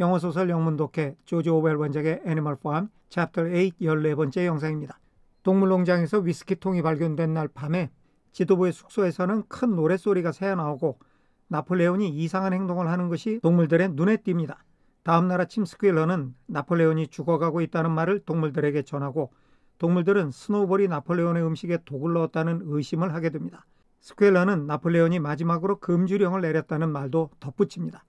영어 소설 영문 독해 조조오벨 원작의 애니멀 포함 챕터 8 14번째 영상입니다. 동물농장에서 위스키통이 발견된 날 밤에 지도부의 숙소에서는 큰 노랫소리가 새어나오고 나폴레온이 이상한 행동을 하는 것이 동물들의 눈에 띕니다. 다음 날 아침 스퀴러는 나폴레온이 죽어가고 있다는 말을 동물들에게 전하고 동물들은 스노우볼이 나폴레온의 음식에 독을 넣었다는 의심을 하게 됩니다. 스퀴러는 나폴레온이 마지막으로 금주령을 내렸다는 말도 덧붙입니다.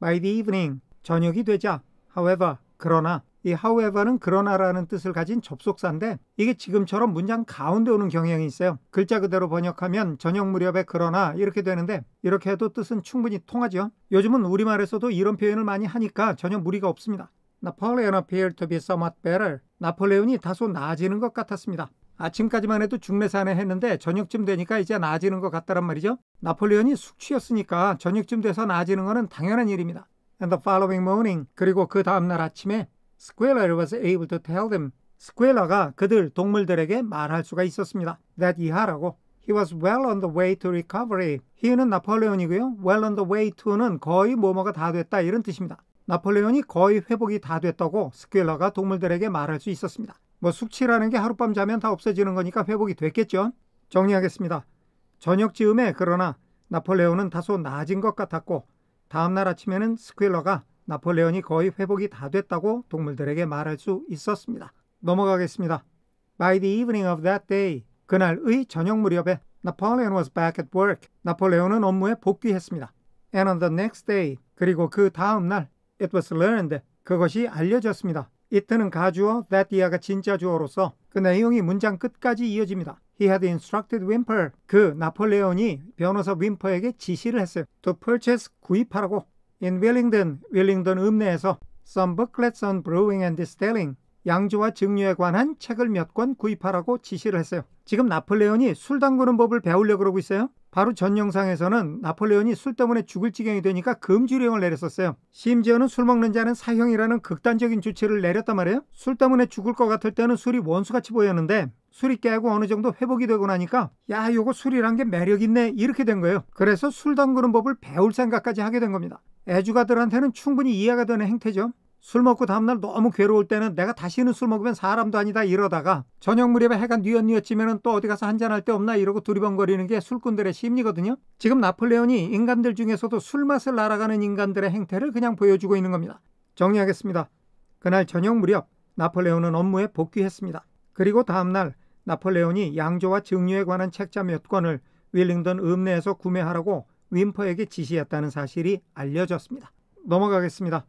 by the evening 저녁이 되자 however 그러나 이 however는 그러나라는 뜻을 가진 접속사인데 이게 지금처럼 문장 가운데 오는 경향이 있어요. 글자 그대로 번역하면 저녁 무렵에 그러나 이렇게 되는데 이렇게 해도 뜻은 충분히 통하죠. 요즘은 우리말에서도 이런 표현을 많이 하니까 전혀 무리가 없습니다. Napoleon appeared to be somewhat better. 나폴레온이 다소 나아지는 것 같았습니다. 아침까지만 해도 중매산에 했는데 저녁쯤 되니까 이제 나아지는 것 같다란 말이죠. 나폴레온이 숙취였으니까 저녁쯤 돼서 나아지는 것은 당연한 일입니다. And the following morning, 그리고 그 다음날 아침에 Squilla was able to tell them. 스퀘라가 그들 동물들에게 말할 수가 있었습니다. That he 이하라고. He was well on the way to recovery. He는 나폴레온이고요. Well on the way to는 거의 뭐뭐가 다 됐다 이런 뜻입니다. 나폴레온이 거의 회복이 다 됐다고 스퀘러가 동물들에게 말할 수 있었습니다. 뭐 숙취라는 게 하룻밤 자면 다 없어지는 거니까 회복이 됐겠죠. 정리하겠습니다. 저녁 즈음에 그러나 나폴레온은 다소 나아진 것 같았고 다음날 아침에는 스퀴러가 나폴레온이 거의 회복이 다 됐다고 동물들에게 말할 수 있었습니다. 넘어가겠습니다. By the evening of that day, 그날의 저녁 무렵에 Napoleon was back at work. 나폴레온은 업무에 복귀했습니다. And on the next day, 그리고 그 다음 날, it was learned. 그것이 알려졌습니다. 이 t 는 가주어, that 이하가 진짜 주어로서 그 내용이 문장 끝까지 이어집니다. He had instructed Wimper. 그 나폴레온이 변호사 윈퍼에게 지시를 했어요. To purchase 구입하라고. In Wellington, 웰링던 읍내에서 some booklets on brewing and distilling. 양주와 증류에 관한 책을 몇 권 구입하라고 지시를 했어요. 지금 나폴레온이 술 담그는 법을 배우려고 그러고 있어요. 바로 전 영상에서는 나폴레온이 술 때문에 죽을 지경이 되니까 금주령을 내렸었어요. 심지어는 술 먹는 자는 사형이라는 극단적인 조치를 내렸단 말이에요. 술 때문에 죽을 것 같을 때는 술이 원수같이 보였는데 술이 깨고 어느 정도 회복이 되고 나니까 야 요거 술이란 게 매력있네 이렇게 된 거예요. 그래서 술 담그는 법을 배울 생각까지 하게 된 겁니다. 애주가들한테는 충분히 이해가 되는 행태죠. 술 먹고 다음날 너무 괴로울 때는 내가 다시는 술 먹으면 사람도 아니다 이러다가 저녁 무렵에 해가 뉘엿뉘엿지면 은또 어디 가서 한잔할 때 없나 이러고 두리번거리는 게 술꾼들의 심리거든요. 지금 나폴레온이 인간들 중에서도 술맛을 날아가는 인간들의 행태를 그냥 보여주고 있는 겁니다. 정리하겠습니다. 그날 저녁 무렵 나폴레온은 업무에 복귀했습니다. 그리고 다음날 나폴레온이 양조와 증류에 관한 책자 몇 권을 윌링던 읍내에서 구매하라고 윈퍼에게 지시했다는 사실이 알려졌습니다. 넘어가겠습니다.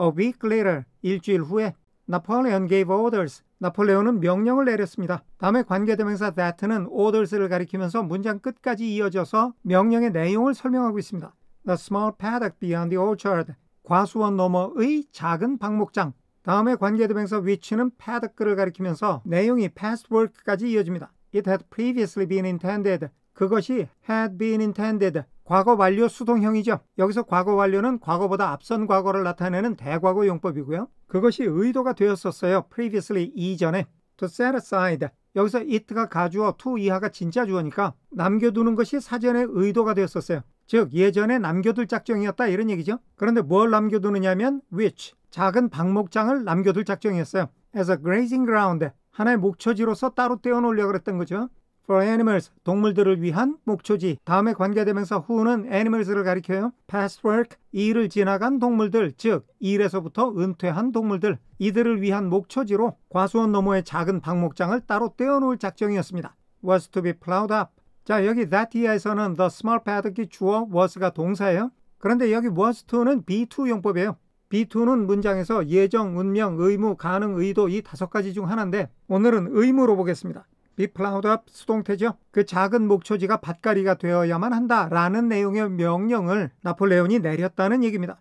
A week later, 일주일 후에 Napoleon gave orders. 나폴레옹은 명령을 내렸습니다. 다음에 관계대명사 that는 orders를 가리키면서 문장 끝까지 이어져서 명령의 내용을 설명하고 있습니다. The small paddock beyond the orchard. 과수원 너머의 작은 방목장. 다음에 관계대명사 which는 paddoc를 k 가리키면서 내용이 past work까지 이어집니다. It had previously been intended. 그것이 had been intended. 과거 완료 수동형이죠. 여기서 과거 완료는 과거보다 앞선 과거를 나타내는 대과거 용법이고요. 그것이 의도가 되었었어요. previously 이전에. to set aside. 여기서 it가 가주어 to 이하가 진짜 주어니까 남겨두는 것이 사전에 의도가 되었었어요. 즉 예전에 남겨둘 작정이었다 이런 얘기죠. 그런데 뭘 남겨두느냐면 which 작은 방목장을 남겨둘 작정이었어요. as a grazing ground 하나의 목초지로서 따로 떼어놓으려고 그랬던 거죠. for animals 동물들을 위한 목초지 다음에 관계되면서 who는 animals를 가리켜요. past work 일을 지나간 동물들 즉 일에서부터 은퇴한 동물들 이들을 위한 목초지로 과수원 너머의 작은 방목장을 따로 떼어놓을 작정이었습니다. was to be plowed up 자 여기 that 이하에서는 the small paddock이 주어 was가 동사예요. 그런데 여기 was to는 be2 용법이에요. B2는 문장에서 예정, 운명, 의무, 가능, 의도 이 다섯 가지 중 하나인데 오늘은 의무로 보겠습니다. 이 플라우드가 수동태죠. 그 작은 목초지가 밭가리가 되어야만 한다라는 내용의 명령을 나폴레온이 내렸다는 얘기입니다.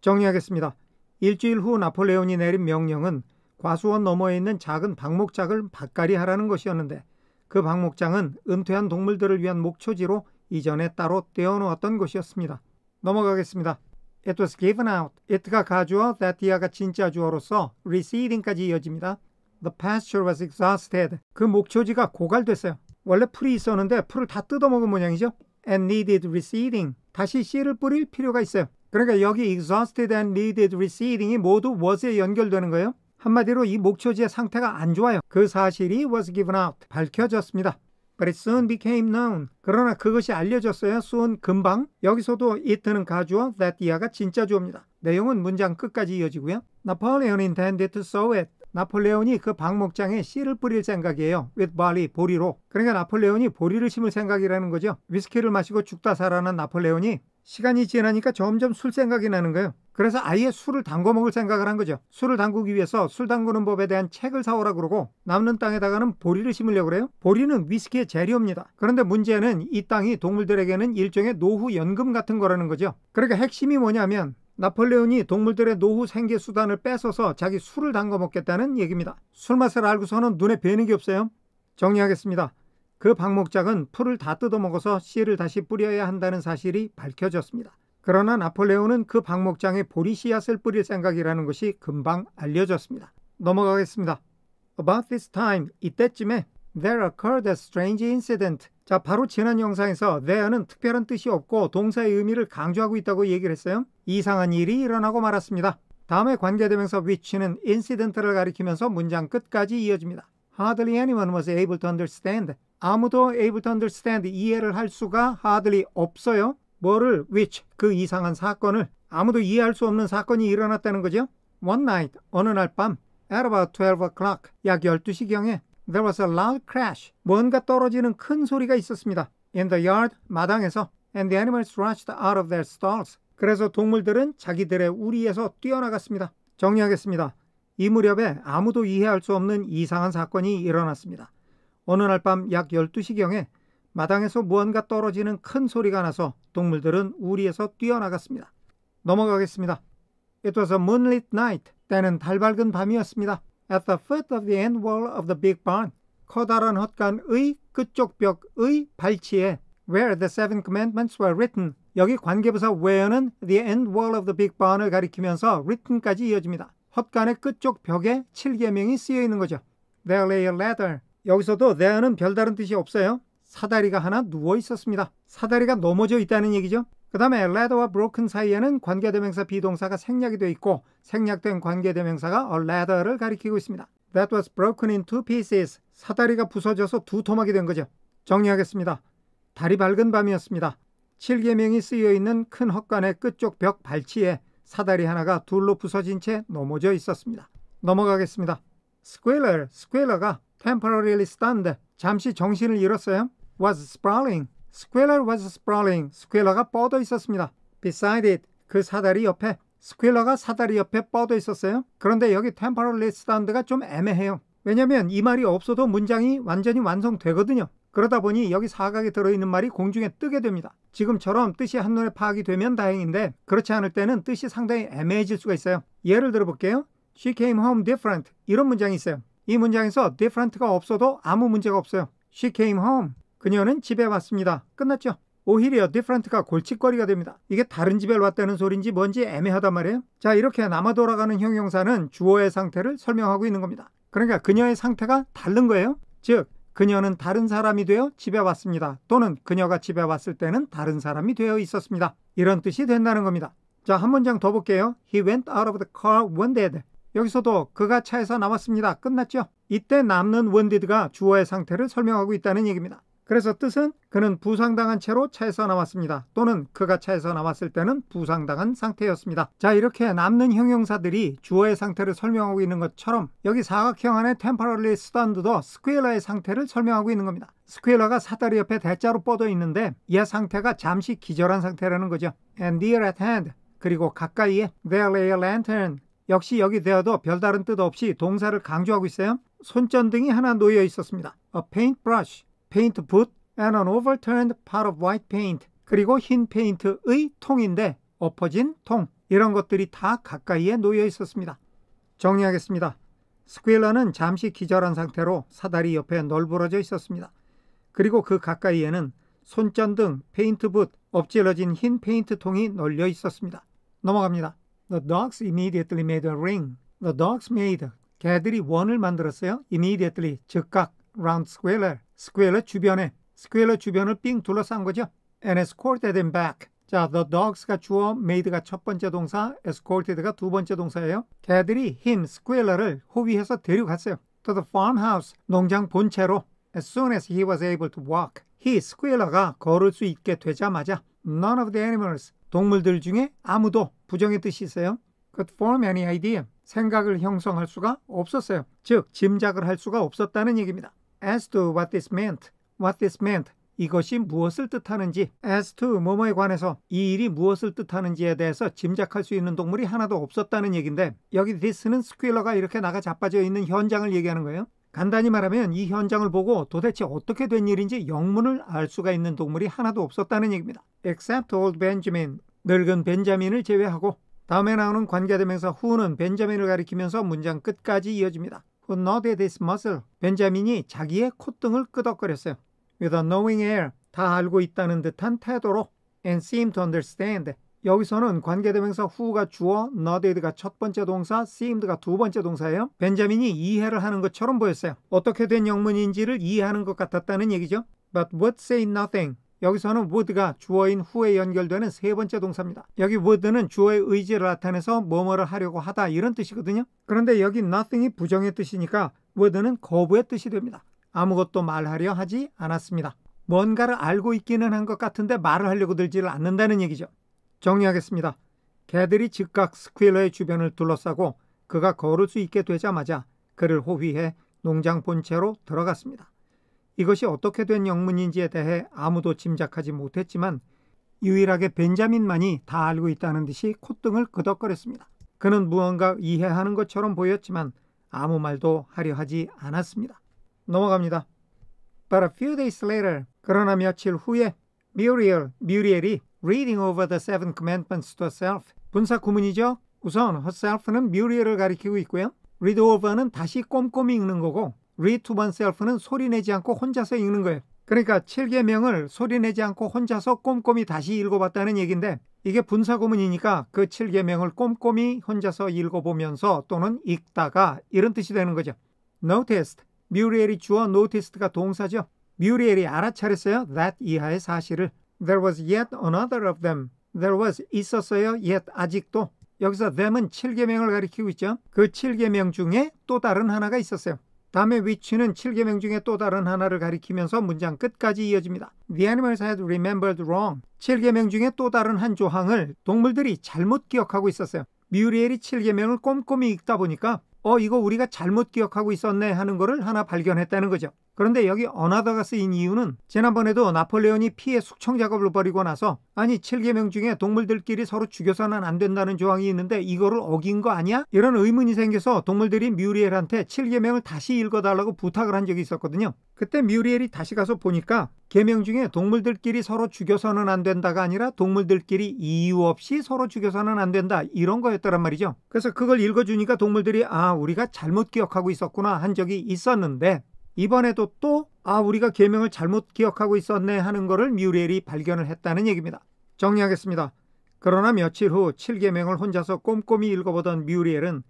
정리하겠습니다. 일주일 후 나폴레온이 내린 명령은 과수원 너머에 있는 작은 방목작을 밭가리하라는 것이었는데 그 방목장은 은퇴한 동물들을 위한 목초지로 이전에 따로 떼어놓았던 것이었습니다. 넘어가겠습니다. It was given out. it가 가주어, that이야가 진짜 주어로서 receding까지 이어집니다. The pasture was exhausted. 그 목초지가 고갈됐어요. 원래 풀이 있었는데 풀을 다 뜯어먹은 모양이죠. And needed reseeding. 다시 씨를 뿌릴 필요가 있어요. 그러니까 여기 exhausted and needed reseeding이 모두 was에 연결되는 거예요. 한마디로 이 목초지의 상태가 안 좋아요. 그 사실이 was given out. 밝혀졌습니다. But it soon became known. 그러나 그것이 알려졌어요. soon 금방. 여기서도 it는 가주어, that 이하가 진짜 주어입니다. 내용은 문장 끝까지 이어지고요. Napoleon intended to sow it. 나폴레온이 그 방목장에 씨를 뿌릴 생각이에요. with barley, 보리로. 그러니까 나폴레온이 보리를 심을 생각이라는 거죠. 위스키를 마시고 죽다 살아난 나폴레온이 시간이 지나니까 점점 술 생각이 나는 거예요. 그래서 아예 술을 담궈 먹을 생각을 한 거죠. 술을 담그기 위해서 술 담그는 법에 대한 책을 사오라 그러고 남는 땅에다가는 보리를 심으려고 그래요. 보리는 위스키의 재료입니다. 그런데 문제는 이 땅이 동물들에게는 일종의 노후 연금 같은 거라는 거죠. 그러니까 핵심이 뭐냐면 나폴레온이 동물들의 노후 생계 수단을 뺏어서 자기 술을 담궈 먹겠다는 얘기입니다. 술 맛을 알고서는 눈에 뵈는 게 없어요. 정리하겠습니다. 그 방목작은 풀을 다 뜯어 먹어서 씨를 다시 뿌려야 한다는 사실이 밝혀졌습니다. 그러나 나폴레온은 그 방목장에 보리 씨앗을 뿌릴 생각이라는 것이 금방 알려졌습니다. 넘어가겠습니다. About this time, 이때쯤에 There occurred a strange incident. 자, 바로 지난 영상에서 there는 특별한 뜻이 없고 동사의 의미를 강조하고 있다고 얘기를 했어요. 이상한 일이 일어나고 말았습니다. 다음에 관계대명사 which는 incident를 가리키면서 문장 끝까지 이어집니다. Hardly anyone was able to understand. 아무도 able to understand 이해를 할 수가 hardly 없어요. 뭐를 which 그 이상한 사건을 아무도 이해할 수 없는 사건이 일어났다는 거죠. One night 어느 날밤 at about 12 o'clock 약 12시경에 There was a loud crash. 뭔가 떨어지는 큰 소리가 있었습니다. In the yard, 마당에서. And the animals rushed out of their stalls. 그래서 동물들은 자기들의 우리에서 뛰어나갔습니다. 정리하겠습니다. 이 무렵에 아무도 이해할 수 없는 이상한 사건이 일어났습니다. 어느 날 밤 약 12시경에 마당에서 무언가 떨어지는 큰 소리가 나서 동물들은 우리에서 뛰어나갔습니다. 넘어가겠습니다. It was a moonlit night. 때는 달밝은 밤이었습니다. at the foot of the end wall of the Big Barn. 커다란 헛간의 끝쪽 벽의 발치에 where the seven commandments were written. 여기 관계부사 where는 the end wall of the big barn을 가리키면서 written까지 이어집니다. 헛간의 끝쪽 벽에 7개명이 쓰여 있는 거죠. There lay a ladder. 여기서도 there는 별다른 뜻이 없어요. 사다리가 하나 누워 있었습니다. 사다리가 넘어져 있다는 얘기죠. 그 다음에 ladder와 broken 사이에는 관계대명사 비동사가 생략이 되어 있고 생략된 관계대명사가 a ladder를 가리키고 있습니다. That was broken into pieces. 사다리가 부서져서 두 토막이 된 거죠. 정리하겠습니다. 달이 밝은 밤이었습니다. 7계명이 쓰여 있는 큰 헛간의 끝쪽 벽 발치에 사다리 하나가 둘로 부서진 채 넘어져 있었습니다. 넘어가겠습니다. Squealer, squealer가 temporarily stunned, 잠시 정신을 잃었어요. was sprawling, Squiller was sprawling. 스퀘러가 뻗어 있었습니다. Beside it. 그 사다리 옆에. 스퀘러가 사다리 옆에 뻗어 있었어요. 그런데 여기 temporal sound가 좀 애매해요. 왜냐면 이 말이 없어도 문장이 완전히 완성되거든요. 그러다 보니 여기 사각에 들어있는 말이 공중에 뜨게 됩니다. 지금처럼 뜻이 한눈에 파악이 되면 다행인데 그렇지 않을 때는 뜻이 상당히 애매해질 수가 있어요. 예를 들어볼게요. She came home different. 이런 문장이 있어요. 이 문장에서 different가 없어도 아무 문제가 없어요. She came home. 그녀는 집에 왔습니다. 끝났죠? 오히려 디프런트가 골칫거리가 됩니다. 이게 다른 집에 왔다는 소린지 뭔지 애매하단 말이에요. 자 이렇게 남아 돌아가는 형용사는 주어의 상태를 설명하고 있는 겁니다. 그러니까 그녀의 상태가 다른 거예요. 즉 그녀는 다른 사람이 되어 집에 왔습니다. 또는 그녀가 집에 왔을 때는 다른 사람이 되어 있었습니다. 이런 뜻이 된다는 겁니다. 자, 한 문장 더 볼게요. He went out of the car wounded. 여기서도 그가 차에서 나왔습니다. 끝났죠? 이때 남는 wounded가 주어의 상태를 설명하고 있다는 얘기입니다. 그래서 뜻은 그는 부상당한 채로 차에서 나왔습니다. 또는 그가 차에서 나왔을 때는 부상당한 상태였습니다. 자 이렇게 남는 형용사들이 주어의 상태를 설명하고 있는 것처럼 여기 사각형 안에 템 e 럴리스 r a r i 스퀘일러의 상태를 설명하고 있는 겁니다. 스퀘일러가 사다리 옆에 대자로 뻗어 있는데 이 상태가 잠시 기절한 상태라는 거죠. And near at hand 그리고 가까이에 there lay a lantern 역시 여기 되어도 별다른 뜻 없이 동사를 강조하고 있어요. 손전등이 하나 놓여 있었습니다. A paintbrush 페인트 붓 and an overturned pot of white paint 그리고 흰 페인트의 통인데 엎어진 통 이런 것들이 다 가까이에 놓여 있었습니다. 정리하겠습니다. 스퀼러는 잠시 기절한 상태로 사다리 옆에 널브러져 있었습니다. 그리고 그 가까이에는 손전등, 페인트 붓, 엎질러진 흰 페인트 통이 널려 있었습니다. 넘어갑니다. The dogs immediately made a ring. The dogs made. 개들이 원을 만들었어요. immediately, 즉각. round square, square 주변에, square 주변을 삥 둘러싼 거죠. and escorted him back. 자, the dogs가 주어, made가 첫 번째 동사, escorted가 두 번째 동사예요. 개들이 him, square를 호위해서 데려갔어요. to the farmhouse, 농장 본체로. As soon as he was able to walk, he, square가 걸을 수 있게 되자마자 none of the animals, 동물들 중에 아무도 부정의 뜻이 있어요. could form any idea, 생각을 형성할 수가 없었어요. 즉, 짐작을 할 수가 없었다는 얘기입니다. as to what this meant, what this meant 이것이 무엇을 뜻하는지 as to 뭐뭐에 관해서 이 일이 무엇을 뜻하는지에 대해서 짐작할 수 있는 동물이 하나도 없었다는 얘긴데 여기 this는 스퀴러가 이렇게 나가 자빠져 있는 현장을 얘기하는 거예요. 간단히 말하면 이 현장을 보고 도대체 어떻게 된 일인지 영문을 알 수가 있는 동물이 하나도 없었다는 얘기입니다. except old Benjamin 늙은 벤자민을 제외하고 다음에 나오는 관계대명사 후는 벤자민을 가리키면서 문장 끝까지 이어집니다. who 그 nodded his muzzle. 벤자민이 자기의 콧등을 끄덕거렸어요. With a knowing air, 다 알고 있다는 듯한 태도로 and seem to understand. 여기서는 관계대명사 who가 주어, nodded가 첫 번째 동사, seemed가 두 번째 동사예요. 벤자민이 이해를 하는 것처럼 보였어요. 어떻게 된 영문인지를 이해하는 것 같았다는 얘기죠. But would say nothing. 여기서는 would 주어인 후에 연결되는 세 번째 동사입니다. 여기 would는 주어의 의지를 나타내서 뭐뭐를 하려고 하다 이런 뜻이거든요. 그런데 여기 nothing이 부정의 뜻이니까 would는 거부의 뜻이 됩니다. 아무것도 말하려 하지 않았습니다. 뭔가를 알고 있기는 한 것 같은데 말을 하려고 들지를 않는다는 얘기죠. 정리하겠습니다. 개들이 즉각 스퀴러의 주변을 둘러싸고 그가 걸을 수 있게 되자마자 그를 호위해 농장 본체로 들어갔습니다. 이것이 어떻게 된 영문인지에 대해 아무도 짐작하지 못했지만 유일하게 벤자민만이 다 알고 있다는 듯이 콧등을 그덕거렸습니다. 그는 무언가 이해하는 것처럼 보였지만 아무 말도 하려 하지 않았습니다. 넘어갑니다. But a few days later, 그러나 며칠 후에 뮤리얼, 뮤리엘이 reading over the seven commandments to herself. 분사 구문이죠. 우선 herself는 뮤리엘을 가리키고 있고요. read over는 다시 꼼꼼히 읽는 거고 리투 a 셀프는 소리내지 않고 혼자서 읽는 거예요. 그러니까 7계명을 소리내지 않고 혼자서 꼼꼼히 다시 읽어봤다는 얘기인데 이게 분사고문이니까그 7계명을 꼼꼼히 혼자서 읽어보면서 또는 읽다가 이런 뜻이 되는 거죠. noticed. 뮤리엘이 주어 noticed가 동사죠. 뮤리엘이 알아차렸어요. that 이하의 사실을. There was yet another of them. There was 있었어요. yet 아직도. 여기서 them은 7계명을 가리키고 있죠. 그 7계명 중에 또 다른 하나가 있었어요. 다음에 위치는 7계명 중에 또 다른 하나를 가리키면서 문장 끝까지 이어집니다. The animals had remembered wrong. 7계명 중에 또 다른 한 조항을 동물들이 잘못 기억하고 있었어요. 미리엘이 7계명을 꼼꼼히 읽다 보니까 어 이거 우리가 잘못 기억하고 있었네 하는 거를 하나 발견했다는 거죠. 그런데 여기 어나더가 쓰인 이유는 지난번에도 나폴레온이 피해 숙청 작업을 벌이고 나서 아니 7계명 중에 동물들끼리 서로 죽여서는 안 된다는 조항이 있는데 이거를 어긴 거 아니야? 이런 의문이 생겨서 동물들이 뮤리엘한테 7계명을 다시 읽어달라고 부탁을 한 적이 있었거든요. 그때 뮤리엘이 다시 가서 보니까 계명 중에 동물들끼리 서로 죽여서는 안 된다가 아니라 동물들끼리 이유 없이 서로 죽여서는 안 된다 이런 거였더란 말이죠. 그래서 그걸 읽어주니까 동물들이 아 우리가 잘못 기억하고 있었구나 한 적이 있었는데 이번에도 또 아, 우리가 계명을 잘못 기억하고 있었네 하는 것을 미우리엘이 발견을 했다는 얘기입니다. 정리하겠습니다. 그러나 며칠 후 7계명을 혼자서 꼼꼼히 읽어보던 미우리엘은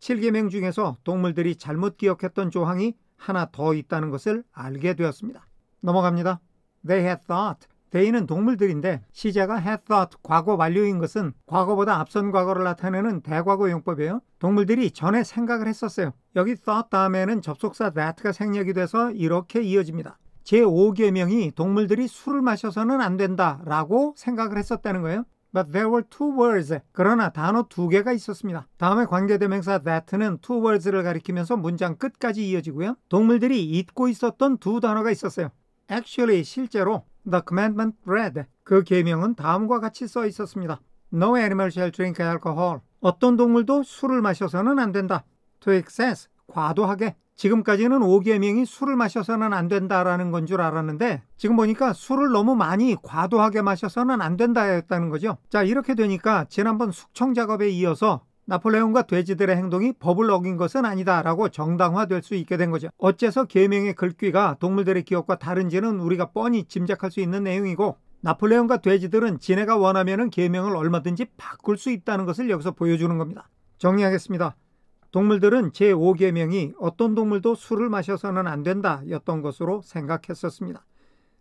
7계명 중에서 동물들이 잘못 기억했던 조항이 하나 더 있다는 것을 알게 되었습니다. 넘어갑니다. They had thought 데이는 동물들인데 시제가 had thought 과거 완료인 것은 과거보다 앞선 과거를 나타내는 대과거 용법이에요. 동물들이 전에 생각을 했었어요. 여기 thought 다음에는 접속사 that가 생략이 돼서 이렇게 이어집니다. 제5계명이 동물들이 술을 마셔서는 안 된다라고 생각을 했었다는 거예요. But there were two words. 그러나 단어 두 개가 있었습니다. 다음에 관계대명사 that는 two words를 가리키면서 문장 끝까지 이어지고요. 동물들이 잊고 있었던 두 단어가 있었어요. Actually, 실제로 The Commandment Bread. 그 계명은 다음과 같이 써 있었습니다. No animal shall drink alcohol. 어떤 동물도 술을 마셔서는 안 된다. To excess. 과도하게. 지금까지는 5계명이 술을 마셔서는 안 된다라는 건 줄 알았는데 지금 보니까 술을 너무 많이 과도하게 마셔서는 안 된다였다는 거죠. 자 이렇게 되니까 지난번 숙청 작업에 이어서 나폴레옹과 돼지들의 행동이 법을 어긴 것은 아니다라고 정당화될 수 있게 된 거죠. 어째서 계명의 글귀가 동물들의 기억과 다른지는 우리가 뻔히 짐작할 수 있는 내용이고 나폴레옹과 돼지들은 지네가 원하면 계명을 얼마든지 바꿀 수 있다는 것을 여기서 보여주는 겁니다. 정리하겠습니다. 동물들은 제5계명이 어떤 동물도 술을 마셔서는 안 된다 였던 것으로 생각했었습니다.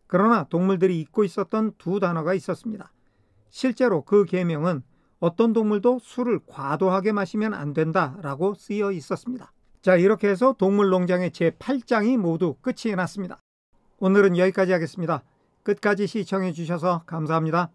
그러나 동물들이 잊고 있었던 두 단어가 있었습니다. 실제로 그 계명은 어떤 동물도 술을 과도하게 마시면 안 된다라고 쓰여 있었습니다. 자, 이렇게 해서 동물농장의 제8장이 모두 끝이 났습니다. 오늘은 여기까지 하겠습니다. 끝까지 시청해 주셔서 감사합니다.